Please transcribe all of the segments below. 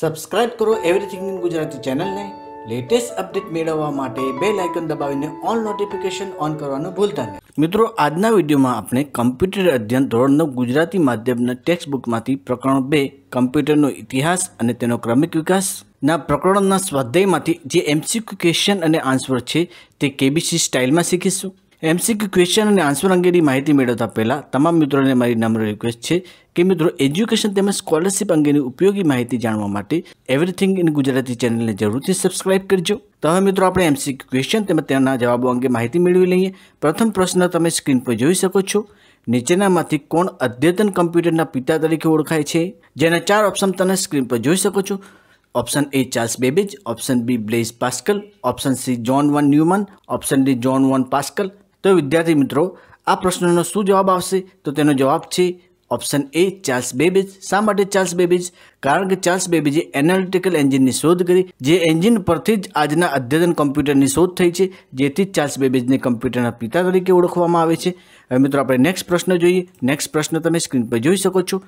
Subscribe કરો everything in Gujarati ચેનલને latest update મેળવવા માટે બે લાઇકન દબાવીને ઓલ નોટિફિકેશન ઓન કરવાનું ભૂલતા નહીં મિત્રો આજના વિડીયોમાં આપણે કમ્પ્યુટર અધ્યયન ધોરણનો ગુજરાતી માધ્યમના ટેક્સ્ટ બુકમાંથી પ્રકરણ બે કમ્પ્યુટરનો ઇતિહાસ અને તેનો ક્રમિક વિકાસ ના પ્રકરણના સ્વાધ્યાયમાંથી જે એમસીક્યુ ક્વેશ્ચન અને આન્સર છે તે કેબીસી સ્ટાઇલમાં શીખીશું એમસીક્યુ ક્વેશ્ચન અને આન્સર અંગેની માહિતી મેળવતા પહેલાં તમામ મિત્રોને મારી નમ્ર રિક્વેસ્ટ છે કે મિત્રો એજ્યુકેશન તેમજ સ્કોલરશિપ અંગેની ઉપયોગી માહિતી જાણવા માટે એવરીથિંગ ઇન ગુજરાતી ચેનલને જરૂરથી સબસ્ક્રાઇબ કરજો તો હવે મિત્રો આપણે એમસીક્યુ ક્વેશ્ચન તેમજ તેના જવાબો અંગે માહિતી મેળવી લઈએ પ્રથમ પ્રશ્ન તમે સ્ક્રીન પર જોઈ શકો છો નીચેનામાંથી કોણ અદ્યતન કમ્પ્યુટરના પિતા તરીકે ઓળખાય છે જેના ચાર ઓપ્શન તમે સ્ક્રીન પર જોઈ શકો છો option A Charles Babbage option B Blaise Pascal option C John von Neumann option D John von Pascal તો વિદ્યાર્થી મિત્રો આ પ્રશ્નનો શું જવાબ આવશે તો તેનો જવાબ છે ઓપ્શન એ ચાર્લ્સ બેબેજ શા માટે ચાર્લ્સ બેબેજ કારણ કે ચાર્લ્સ બેબેજે એનાલિટિકલ એન્જિનની શોધ કરી જે એન્જિન પરથી જ આજના અદ્યતન કોમ્પ્યુટરની શોધ થઈ છે જેથી ચાર્લ્સ બેબેજને કમ્પ્યુટરના પિતા તરીકે ઓળખવામાં આવે છે હવે મિત્રો આપણે નેક્સ્ટ પ્રશ્ન જોઈએ નેક્સ્ટ પ્રશ્ન તમે સ્ક્રીન પર જોઈ શકો છો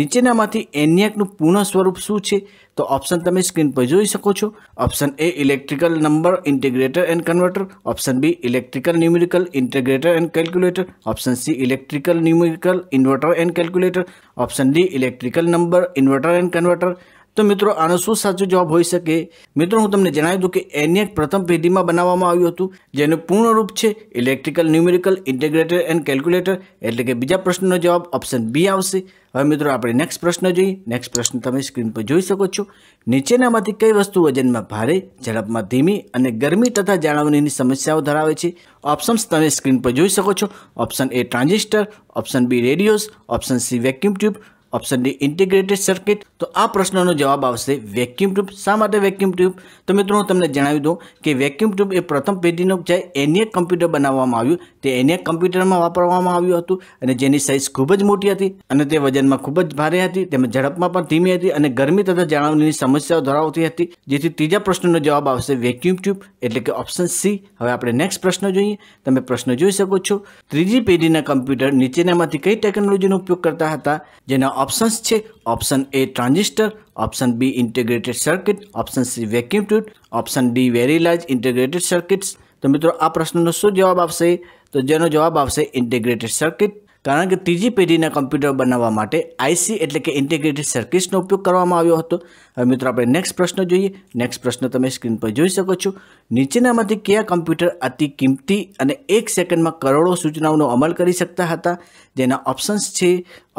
નીચેનામાંથી એનિયાકનું પૂર્ણ સ્વરૂપ શું છે તો ઓપ્શન તમે સ્ક્રીન પર જોઈ શકો છો option A electrical number integrator and converter option B electrical numerical integrator and calculator option C electrical numerical inverter and calculator. Option D electrical number, inverter and converter. તો મિત્રો આનો શું સાચો જવાબ હોઈ શકે મિત્રો હું તમને જણાવી દઉં કે એનિયાક પ્રથમ પેઢીમાં બનાવવામાં આવ્યું હતું જેનું પૂર્ણરૂપ છે electrical numerical integrator and calculator એટલે કે બીજા પ્રશ્નનો જવાબ ઓપ્શન બી આવશે હવે મિત્રો આપણે નેક્સ્ટ પ્રશ્ન જોઈએ નેક્સ્ટ પ્રશ્ન તમે સ્ક્રીન પર જોઈ શકો છો નીચેનામાંથી કઈ વસ્તુ વજનમાં ભારે ઝડપમાં ધીમી અને ગરમી તથા જાળવણીની સમસ્યાઓ ધરાવે છે ઓપ્શન્સ તમે સ્ક્રીન પર જોઈ શકો છો option A transistor option B radios option C vacuum tube option D integrated circuit તો આ પ્રશ્નનો જવાબ આવશે વેક્યુમ ટ્યુબ શા માટે વેક્યુમ ટ્યુબ તો મિત્રો હું તમને જણાવી દઉં કે વેક્યુમ ટ્યુબ એ પ્રથમ પેઢીનો જે એનિયક કમ્પ્યુટર બનાવવામાં આવ્યું તે એનિયક કમ્પ્યુટરમાં વાપરવામાં આવ્યું હતું અને જેની સાઇઝ ખૂબ જ મોટી હતી અને તે વજનમાં ખૂબ જ ભારે હતી તેમજ ઝડપમાં પણ ધીમી હતી અને ગરમી તથા જાળવણીની સમસ્યાઓ ધરાવતી હતી જેથી ત્રીજા પ્રશ્નનો જવાબ આવશે વેક્યુમ ટ્યુબ એટલે કે ઓપ્શન સી હવે આપણે નેક્સ્ટ પ્રશ્ન જોઈએ તમે પ્રશ્ન જોઈ શકો છો ત્રીજી પેઢીના કમ્પ્યુટર નીચેનામાંથી કઈ ટેકનોલોજીનો ઉપયોગ કરતા હતા જેના ઓપ્શન્સ છે option A transistor option B integrated circuit option C vacuum tube option D very large integrated circuits તો મિત્રો આ પ્રશ્નનો શું જવાબ આવશે તો જેનો જવાબ આવશે ઇન્ટિગ્રેટેડ સર્કિટ કારણ કે ત્રીજી પેઢીના કમ્પ્યુટર બનાવવા માટે આઈસી એટલે કે ઇન્ટિગ્રેટેડ સર્કિટ્સનો ઉપયોગ કરવામાં આવ્યો હતો હવે મિત્રો આપણે નેક્સ્ટ પ્રશ્ન જોઈએ નેક્સ્ટ પ્રશ્ન તમે સ્ક્રીન પર જોઈ શકો છો નીચેનામાંથી કયા કમ્પ્યુટર અતિ કિંમતી અને એક સેકન્ડમાં કરોડો સૂચનાઓનો અમલ કરી શકતા હતા જેના ઓપ્શન્સ છે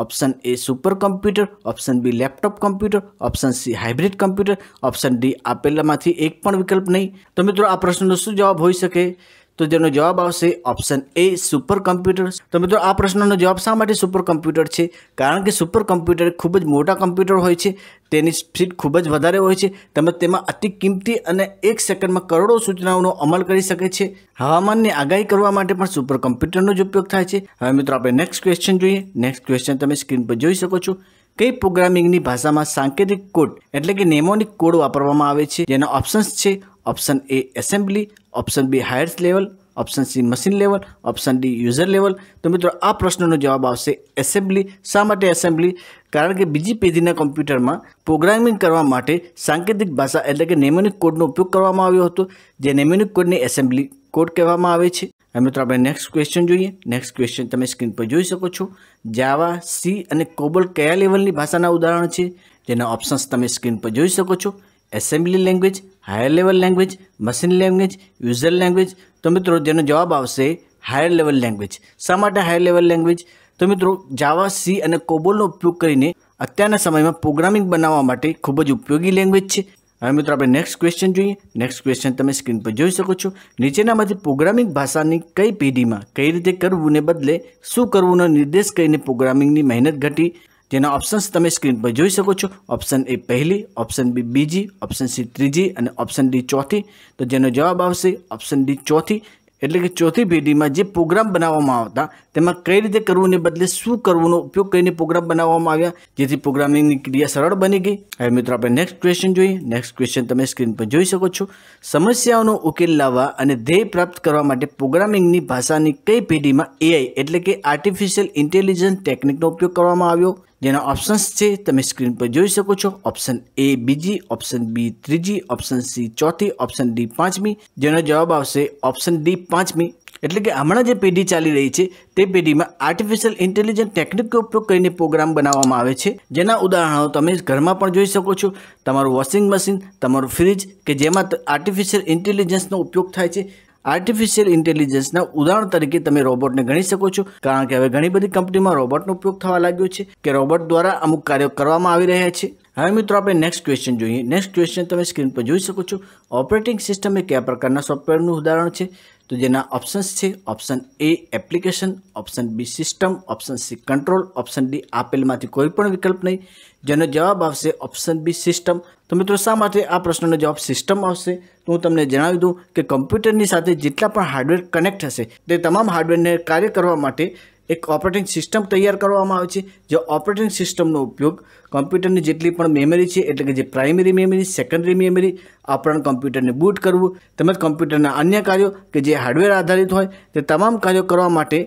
option A super computer option B laptop computer option C hybrid computer option D આપેલામાંથી એક પણ વિકલ્પ નહીં તો મિત્રો આ પ્રશ્નનો શું જવાબ હોઈ શકે તો તેનો જવાબ આવશે ઓપ્શન એ સુપર કમ્પ્યુટર તો મિત્રો આ પ્રશ્નનો જવાબ શા માટે સુપર કમ્પ્યુટર છે કારણ કે સુપર કમ્પ્યુટર ખૂબ જ મોટા કમ્પ્યુટર હોય છે તેની સ્પીડ ખૂબ જ વધારે હોય છે તેમજ તેમાં અતિ કિંમતી અને એક સેકન્ડમાં કરોડો સૂચનાઓનો અમલ કરી શકે છે હવામાનની આગાહી કરવા માટે પણ સુપર કમ્પ્યુટરનો જ ઉપયોગ થાય છે હવે મિત્રો આપણે નેક્સ્ટ ક્વેશ્ચન જોઈએ નેક્સ્ટ ક્વેશ્ચન તમે સ્ક્રીન પર જોઈ શકો છો કઈ પ્રોગ્રામિંગની ભાષામાં સાંકેતિક કોડ એટલે કે નેમોનિક કોડ વાપરવામાં આવે છે જેના ઓપ્શન્સ છે option A assembly option B higher level option C machine level option D user level તો મિત્રો આ પ્રશ્નનો જવાબ આવશે એસેમ્બલી શા માટે એસેમ્બલી કારણ કે બીજી પેઢીના કોમ્પ્યુટરમાં પ્રોગ્રામિંગ કરવા માટે સાંકેતિક ભાષા એટલે કે નેમોનિક કોડનો ઉપયોગ કરવામાં આવ્યો હતો જે નેમોનિક કોડને એસેમ્બલી કોડ કહેવામાં આવે છે હવે મિત્રો આપણે નેક્સ્ટ ક્વેશ્ચન જોઈએ નેક્સ્ટ ક્વેશ્ચન તમે સ્ક્રીન પર જોઈ શકો છો જાવા સી અને કોબલ કયા લેવલની ભાષાના ઉદાહરણ છે જેના ઓપ્શન્સ તમે સ્ક્રીન પર જોઈ શકો છો assembly language higher level language machine language user language તો મિત્રો જેનો જવાબ આવશે હાયર લેવલ લેંગ્વેજ શા માટે હાયર લેવલ લેંગ્વેજ તો મિત્રો જાવા સી અને કોબોલનો ઉપયોગ કરીને અત્યારના સમયમાં પ્રોગ્રામિંગ બનાવવા માટે ખૂબ જ ઉપયોગી લેંગ્વેજ છે હવે મિત્રો આપણે નેક્સ્ટ ક્વેશ્ચન જોઈએ નેક્સ્ટ ક્વેશ્ચન તમે સ્ક્રીન પર જોઈ શકો છો નીચેનામાંથી પ્રોગ્રામિંગ ભાષાની કઈ પેઢીમાં કઈ રીતે કરવું ને બદલે શું કરવુંનો નિર્દેશ કરીને પ્રોગ્રામિંગની મહેનત ઘટી જેના ઓપ્શન્સ તમે સ્ક્રીન પર જોઈ શકો છો ઓપ્શન એ પહેલી ઓપ્શન બી બીજી ઓપ્શન સી ત્રીજી અને ઓપ્શન ડી ચોથી તો જેનો જવાબ આવશે ઓપ્શન ડી ચોથી એટલે કે ચોથી પેઢીમાં જે પ્રોગ્રામ બનાવવામાં આવતા તેમાં કઈ રીતે કરવું ને બદલે શું કરવાનો ઉપયોગ કરીને પ્રોગ્રામ બનાવવામાં આવ્યા જેથી પ્રોગ્રામિંગની ક્રિયા સરળ બની ગઈ હવે મિત્રો આપણે નેક્સ્ટ ક્વેશ્ચન જોઈએ નેક્સ્ટ ક્વેશ્ચન તમે સ્ક્રીન પર જોઈ શકો છો સમસ્યાઓનો ઉકેલ લાવવા અને ધ્યેય પ્રાપ્ત કરવા માટે પ્રોગ્રામિંગની ભાષાની કઈ પેઢીમાં એઆઈ એટલે કે આર્ટિફિશિયલ ઇન્ટેલિજન્સ ટેકનિકનો ઉપયોગ કરવામાં આવ્યો જેના ઓપ્શન્સ છે તમે સ્ક્રીન પર જોઈ શકો છો ઓપ્શન એ બીજી ઓપ્શન બી ત્રીજી ઓપ્શન સી ચોથી ઓપ્શન ડી પાંચમી જેનો જવાબ આવશે ઓપ્શન ડી પાંચમી એટલે કે હમણાં જે પેઢી ચાલી રહી છે તે પેઢીમાં આર્ટિફિશિયલ ઇન્ટેલિજન્ટ ટેકનિકનો ઉપયોગ કરીને પ્રોગ્રામ બનાવવામાં આવે છે જેના ઉદાહરણો તમે ઘરમાં પણ જોઈ શકો છો તમારું વોશિંગ મશીન તમારું ફ્રિજ કે જેમાં આર્ટિફિશિયલ ઇન્ટેલિજન્સનો ઉપયોગ થાય છે આર્ટિફિશિયલ ઇન્ટેલિજન્સના ઉદાહરણ તરીકે તમે રોબોટને ગણી શકો છો કારણ કે હવે ઘણી બધી કંપનીમાં રોબોટનો ઉપયોગ થવા લાગ્યો છે કે રોબોટ દ્વારા અમુક કાર્યો કરવામાં આવી રહ્યા છે હવે મિત્રો આપણે નેક્સ્ટ ક્વેશ્ચન જોઈએ નેક્સ્ટ ક્વેશ્ચન તમે સ્ક્રીન પર જોઈ શકો છો ઓપરેટિંગ સિસ્ટમ એ કયા પ્રકારના સોફ્ટવેરનું ઉદાહરણ છે તો જેના ઓપ્શન્સ છે option A application option B system option C control option D આપેલમાંથી કોઈ પણ વિકલ્પ નહીં જેનો જવાબ આવશે ઓપ્શન બી સિસ્ટમ તો મિત્રો શા માટે આ પ્રશ્નનો જવાબ સિસ્ટમ આવશે તો હું તમને જણાવી દઉં કે કમ્પ્યુટરની સાથે જેટલા પણ હાર્ડવેર કનેક્ટ હશે તે તમામ હાર્ડવેરને કાર્ય કરવા માટે એક ઓપરેટિંગ સિસ્ટમ તૈયાર કરવામાં આવે છે જે ઓપરેટિંગ સિસ્ટમનો ઉપયોગ કમ્પ્યુટરની જેટલી પણ મેમરી છે એટલે કે જે પ્રાઇમરી મેમરી સેકન્ડરી મેમરી આપણા કમ્પ્યુટરને બૂટ કરવું તેમજ કમ્પ્યુટરના અન્ય કાર્યો કે જે હાર્ડવેર આધારિત હોય તે તમામ કાર્યો કરવા માટે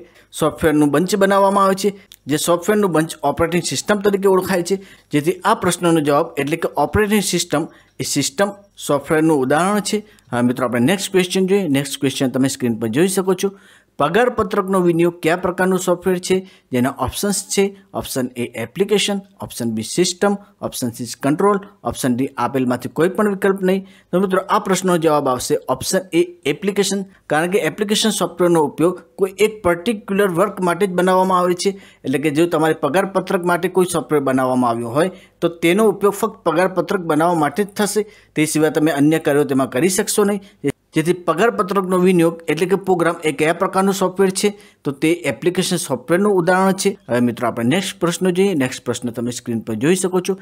સોફ્ટવેરનું બંચ બનાવવામાં આવે છે જે સોફ્ટવેરનું બંચ ઓપરેટિંગ સિસ્ટમ તરીકે ઓળખાય છે જેથી આ પ્રશ્નનો જવાબ એટલે કે ઓપરેટિંગ સિસ્ટમ એ સિસ્ટમ સોફ્ટવેરનું ઉદાહરણ છે હવે મિત્રો આપણે નેક્સ્ટ ક્વેશ્ચન જોઈએ નેક્સ્ટ ક્વેશ્ચન તમે સ્ક્રીન પર જોઈ શકો છો પગારપત્રકનો વિનિયોગ કયા પ્રકારનું સોફ્ટવેર છે જેના ઓપ્શન્સ છે option A application option B system option C control option D આપેલમાંથી કોઈ પણ વિકલ્પ નહીં તો મિત્રો આ પ્રશ્નનો જવાબ આવશે ઓપ્શન એ એપ્લિકેશન કારણ કે એપ્લિકેશન સોફ્ટવેરનો ઉપયોગ કોઈ એક પર્ટિક્યુલર વર્ક માટે જ બનાવવામાં આવે છે એટલે કે જો તમારે પગારપત્રક માટે કોઈ સોફ્ટવેર બનાવવામાં આવ્યું હોય તો તેનો ઉપયોગ ફક્ત પગારપત્રક બનાવવા માટે જ થશે તે સિવાય તમે અન્ય કાર્યો તેમાં કરી શકશો નહીં જેથી પગારપત્રકનો વિનિયોગ એટલે કે પ્રોગ્રામ એ કયા પ્રકારનું સોફ્ટવેર છે તો તે એપ્લિકેશન સોફ્ટવેરનું ઉદાહરણ છે હવે મિત્રો આપણે નેક્સ્ટ પ્રશ્ન જોઈએ નેક્સ્ટ પ્રશ્ન તમે સ્ક્રીન પર જોઈ શકો છો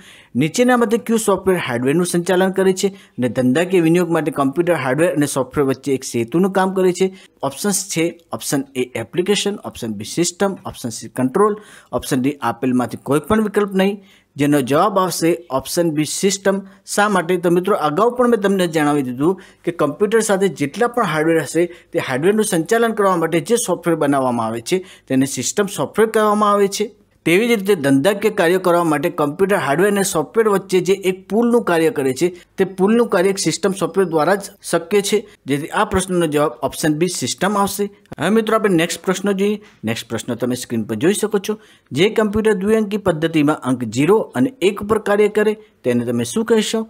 નીચેનામાંથી કયું સોફ્ટવેર હાર્ડવેરનું સંચાલન કરે છે અને ધંધાકીય વિનિયોગ માટે કમ્પ્યુટર હાર્ડવેર અને સોફ્ટવેર વચ્ચે એક સેતુનું કામ કરે છે ઓપ્શન્સ છે option A application option B system option C control option D આપેલમાંથી કોઈ પણ વિકલ્પ નહીં જેનો જવાબ આવશે ઓપ્શન બી સિસ્ટમ શા માટે તો મિત્રો અગાઉ પણ મેં તમને જણાવી દીધું કે કમ્પ્યુટર સાથે જેટલા પણ હાર્ડવેર હશે તે હાર્ડવેરનું સંચાલન કરવા માટે જે સોફ્ટવેર બનાવવામાં આવે છે તેને સિસ્ટમ સોફ્ટવેર કહેવામાં આવે છે તેવી જ રીતે ધંધાકીય કાર્ય કરવા માટે કમ્પ્યુટર હાર્ડવેર અને સોફ્ટવેર વચ્ચે જે એક પુલનું કાર્ય કરે છે તે પુલનું કાર્ય સિસ્ટમ સોફ્ટવેર દ્વારા જ શક્ય છે જેથી આ પ્રશ્નનો જવાબ ઓપ્શન બી સિસ્ટમ આવશે હવે મિત્રો આપણે નેક્સ્ટ પ્રશ્ન જોઈએ નેક્સ્ટ પ્રશ્ન તમે સ્ક્રીન પર જોઈ શકો છો જે કમ્પ્યુટર દ્વિઅંકી પદ્ધતિમાં અંક ઝીરો અને એક ઉપર કાર્ય કરે તેને તમે શું કહેશો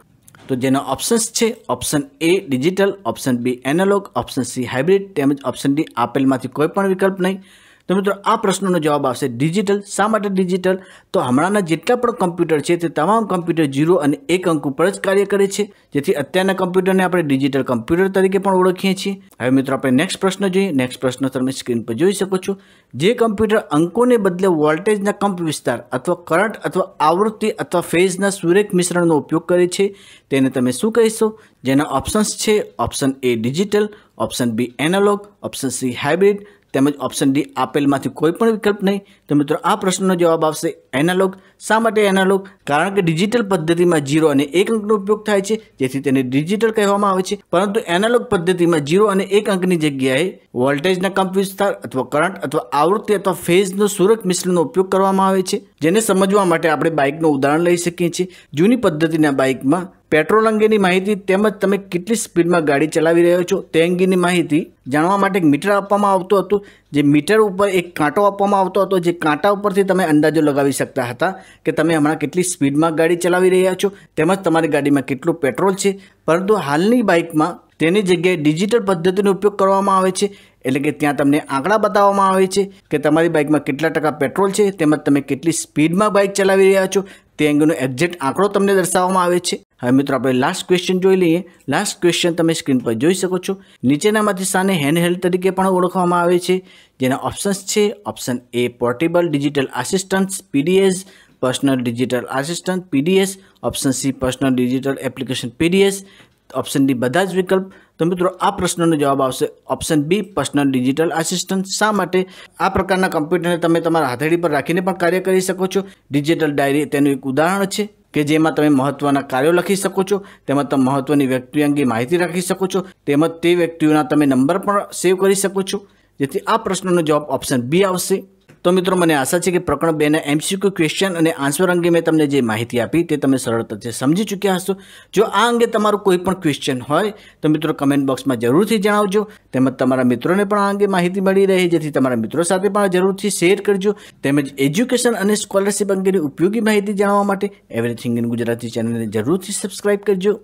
તો જેના ઓપ્શન્સ છે option A digital option B analogue option C hybrid તેમજ ઓપ્શન ડી આપેલમાંથી કોઈ પણ વિકલ્પ નહીં તો મિત્રો આ પ્રશ્નનો જવાબ આવશે ડિજિટલ શા માટે ડિજિટલ તો હમણાંના જેટલા પણ કમ્પ્યુટર છે તે તમામ કમ્પ્યુટર જીરો અને એક અંક ઉપર જ કાર્ય કરે છે જેથી અત્યારના કમ્પ્યુટરને આપણે ડિજિટલ કમ્પ્યુટર તરીકે પણ ઓળખીએ છીએ હવે મિત્રો આપણે નેક્સ્ટ પ્રશ્ન જોઈએ નેક્સ્ટ પ્રશ્ન તમે સ્ક્રીન પર જોઈ શકો છો જે કમ્પ્યુટર અંકોને બદલે વોલ્ટેજના કંપ વિસ્તાર અથવા કરંટ અથવા આવૃત્તિ અથવા ફેઝના સુરેખ મિશ્રણનો ઉપયોગ કરે છે તેને તમે શું કહેશો જેના ઓપ્શન્સ છે option A digital option B analogue option C hybrid તેમજ ઓપ્શન ડી આપેલમાંથી કોઈ પણ વિકલ્પ નહીં તો મિત્રો આ પ્રશ્નનો જવાબ આવશે એનાલોગ શા માટે એનાલોગ કારણ કે ડિજિટલ પદ્ધતિમાં જીરો અને એક અંકનો ઉપયોગ થાય છે જેથી તેને ડિજિટલ કહેવામાં આવે છે પરંતુ એનાલોગ પદ્ધતિમાં જીરો અને એક અંકની જગ્યાએ વોલ્ટેજના કંપ વિસ્તાર અથવા કરંટ અથવા આવૃત્તિ અથવા ફેઝનો સુરત મિશ્રણનો ઉપયોગ કરવામાં આવે છે જેને સમજવા માટે આપણે બાઇકનું ઉદાહરણ લઈ શકીએ છીએ જૂની પદ્ધતિના બાઇકમાં પેટ્રોલ અંગેની માહિતી તેમજ તમે કેટલી સ્પીડમાં ગાડી ચલાવી રહ્યા છો તે અંગેની માહિતી જાણવા માટે એક મીટર આપવામાં આવતું હતું જે મીટર ઉપર એક કાંટો આપવામાં આવતો હતો જે કાંટા ઉપરથી તમે અંદાજો લગાવી શકતા હતા કે તમે હમણાં કેટલી સ્પીડમાં ગાડી ચલાવી રહ્યા છો તેમજ તમારી ગાડીમાં કેટલું પેટ્રોલ છે પરંતુ હાલની બાઇકમાં તેની જગ્યાએ ડિજિટલ પદ્ધતિનો ઉપયોગ કરવામાં આવે છે એટલે કે ત્યાં તમને આંકડા બતાવવામાં આવે છે કે તમારી બાઇકમાં કેટલા ટકા પેટ્રોલ છે તેમજ તમે કેટલી સ્પીડમાં બાઇક ચલાવી રહ્યા છો તે અંગેનો એક્ઝેક્ટ આંકડો તમને દર્શાવવામાં આવે છે હવે મિત્રો આપણે લાસ્ટ ક્વેશ્ચન જોઈ લઈએ લાસ્ટ ક્વેશ્ચન તમે સ્ક્રીન પર જોઈ શકો છો નીચેનામાંથી સાને હેન્ડ હેલ્ડ તરીકે પણ ઓળખવામાં આવે છે જેના ઓપ્શન્સ છે option A portable digital assistant PDS personal digital assistant PDS option C personal digital application PDS option D બધા જ વિકલ્પ તો મિત્રો આ પ્રશ્નનો જવાબ આવશે option B personal digital assistant શા માટે આ પ્રકારના કમ્પ્યુટરને તમે તમારા હાથેડી પર રાખીને પણ કાર્ય કરી શકો છો ડિજિટલ ડાયરી તેનું એક ઉદાહરણ છે કે જેમાં તમે મહત્ત્વના કાર્યો લખી શકો છો તેમજ તમે મહત્વની વ્યક્તિ અંગે માહિતી રાખી શકો છો તેમજ તે વ્યક્તિઓના તમે નંબર પણ સેવ કરી શકો છો જેથી આ પ્રશ્નનો જવાબ ઓપ્શન બી આવશે તો મિત્રો મને આશા છે કે પ્રકરણ બેના એમસીક્યુ ક્વેશ્ચન અને આન્સર અંગે મેં તમને જે માહિતી આપી તે તમે સરળતાથી સમજી ચૂક્યા હશો જો આ અંગે તમારું કોઈ પણ ક્વેશ્ચન હોય તો મિત્રો કમેન્ટ બોક્સમાં જરૂરથી જણાવજો તેમજ તમારા મિત્રોને પણ આ અંગે માહિતી મળી રહે જેથી તમારા મિત્રો સાથે પણ જરૂરથી શેર કરજો તેમજ એજ્યુકેશન અને સ્કોલરશિપ અંગેની ઉપયોગી માહિતી જાણવા માટે એવરીથિંગ ઇન ગુજરાતી ચેનલને જરૂરથી સબસ્ક્રાઇબ કરજો